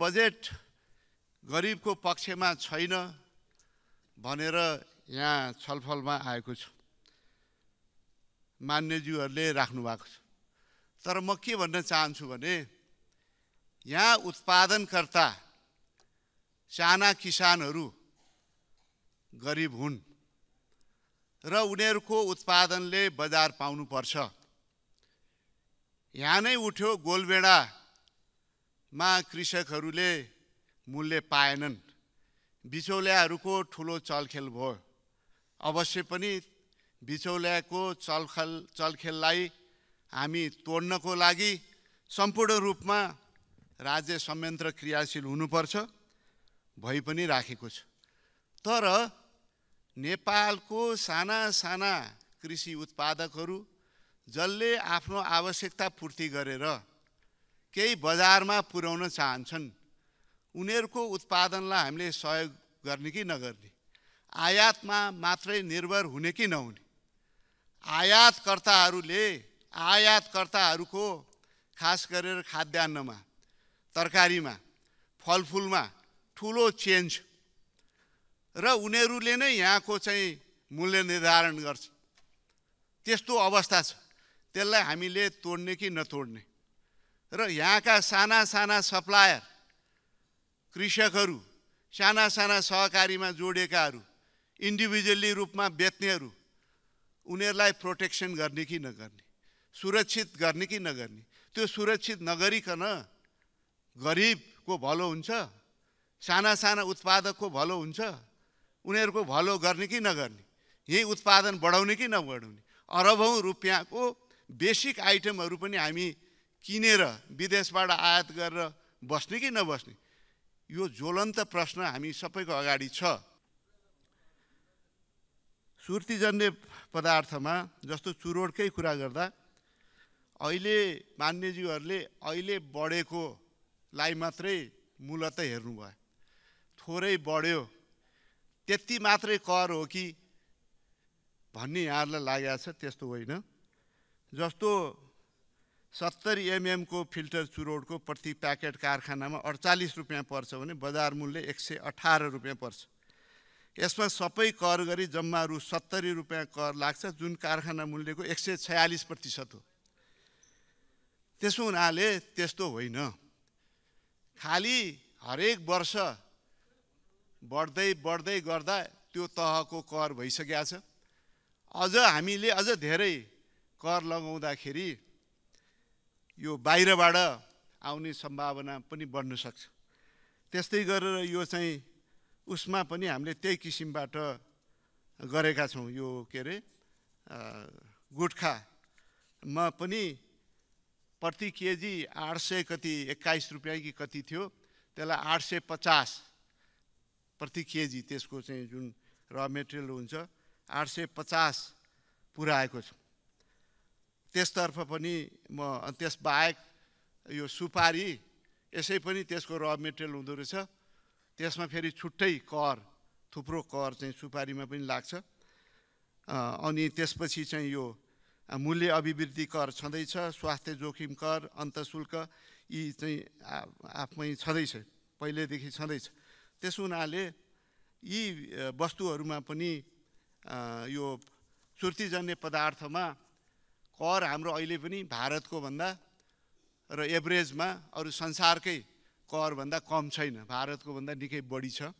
budget गरिबको पक्षमा छैन भनेर यहाँ छलफलमा आएको छु मान्यज्यूहरूले राख्नुभएको छ तर म के भन्न चाहन्छु भने यहाँ उत्पादनकर्ता साना किसानहरू गरिब हुन् र उनीहरूको उत्पादनले बजार पाउनुपर्छ यहाँ नै उठ्यो गोलबेडा मा कृषकहरूले मूल्य पाएनन् बिचौल्याहरूको ठुलो चलखेल भयो अवश्य पनि बिचौलियाको चलखल चलखेललाई हामी तोड्नको लागि सम्पूर्ण रूपमा राज्य संयन्त्र क्रियाशील हुनुपर्छ भइ पनि राखेको छ तर नेपालको साना साना कृषि उत्पादकहरू जसले आफ्नो आवश्यकता पूर्ति गरेर केही बजारमा पुर्याउन चाहन्छन् उनीहरूको उत्पादनलाई हामीले सहयोग गर्ने कि नगर्ने आयातमा मात्रै निर्भर हुने कि नहुने आयातकर्ताहरूले आयातकर्ताहरूको खास गरेर खाद्यान्नमा तरकारीमा फलफुलमा ठुलो चेन्ज र उनीहरूले नै यहाँको चाहिँ मूल्य निर्धारण गर्छ त्यस्तो अवस्था छ त्यसलाई हामीले तोड्ने कि नतोड्ने र यहाँका साना साना सप्लायर कृषकहरू साना साना सहकारीमा जोडिएकाहरू इन्डिभिजुअली रूपमा बेच्नेहरू उनीहरूलाई प्रोटेक्सन गर्ने कि नगर्ने सुरक्षित गर्ने कि नगर्ने त्यो सुरक्षित नगरिकन गरिबको भलो हुन्छ साना साना उत्पादकको भलो हुन्छ उनीहरूको भलो गर्ने कि नगर्ने यही उत्पादन बढाउने कि नबढाउने अरबौँ रुपियाँको बेसिक आइटमहरू पनि हामी किनेर विदेशबाट आयात गरेर बस्ने कि नबस्ने यो ज्वलन्त प्रश्न हामी सबैको अगाडि छ सुर्तिजन्य पदार्थमा जस्तो चुरोटकै कुरा गर्दा अहिले मान्यज्यूहरूले अहिले बढेकोलाई मात्रै मूलत हेर्नुभयो थोरै बढ्यो त्यति मात्रै कर हो कि भन्ने यहाँहरूलाई लागेको छ त्यस्तो होइन जस्तो सत्तरी एमएमको फिल्टर चुरोडको प्रति प्याकेट कारखानामा अडचालिस रुपियाँ पर्छ भने बजार मूल्य एक सय अठार रुपियाँ पर्छ यसमा सबै कर गरी जम्मा रु सत्तरी रुपियाँ कर लाग्छ जुन कारखाना मूल्यको एक सय छयालिस प्रतिशत हो त्यसो हुनाले त्यस्तो होइन खालि हरेक वर्ष बढ्दै बढ्दै गर्दा त्यो तहको कर भइसकेको छ अझ हामीले अझ धेरै कर लगाउँदाखेरि यो बाहिरबाट आउने सम्भावना पनि बढ्न सक्छ त्यस्तै गरेर यो चाहिँ उसमा पनि हामीले त्यही किसिमबाट गरेका छौँ यो के अरे गुट्खामा पनि प्रति केजी आठ सय कति एक्काइस रुपियाँ कि कति थियो त्यसलाई आठ सय पचास प्रति केजी त्यसको चाहिँ जुन र मेटेरियल हुन्छ आठ सय पचास पुऱ्याएको छौँ त्यसतर्फ पनि म त्यसबाहेक यो सुपारी यसै पनि त्यसको र मेटेरियल हुँदो रहेछ त्यसमा फेरि छुट्टै कर थुप्रो कर चाहिँ सुपारीमा पनि लाग्छ अनि त्यसपछि चाहिँ यो मूल्य अभिवृद्धि कर छँदैछ स्वास्थ्य जोखिम कर अन्तशुल्क यी चाहिँ आफमै छँदैछ पहिल्यैदेखि छँदैछ त्यस हुनाले यी वस्तुहरूमा पनि यो चुर्तीजन्य पदार्थमा कर हाम्रो अहिले पनि भारतको भन्दा र एभरेजमा अरू संसारकै करभन्दा कम छैन भारतको भन्दा निकै बढी छ